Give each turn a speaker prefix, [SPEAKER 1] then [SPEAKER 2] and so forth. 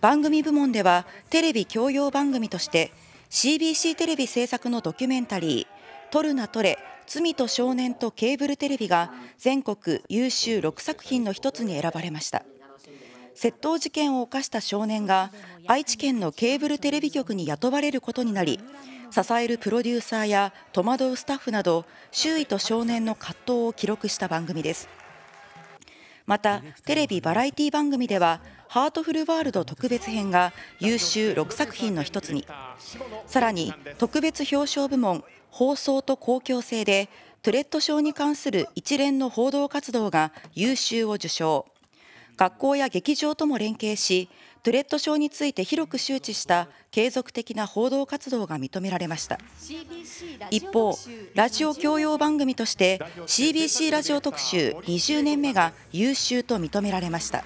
[SPEAKER 1] 番組部門ではテレビ教養番組として CBC テレビ制作のドキュメンタリー「撮るな撮れ罪と少年とケーブルテレビ」が全国優秀6作品の一つに選ばれました窃盗事件を犯した少年が愛知県のケーブルテレビ局に雇われることになり支えるプロデューサーや戸惑うスタッフなど周囲と少年の葛藤を記録した番組ですまたテレビバラエティ番組ではハートフルワールド特別編が優秀6作品の一つにさらに特別表彰部門放送と公共性でトゥレット症に関する一連の報道活動が優秀を受賞学校や劇場とも連携しトゥレット症について広く周知した継続的な報道活動が認められました一方ラジオ教養番組として CBC ラジオ特集20年目が優秀と認められました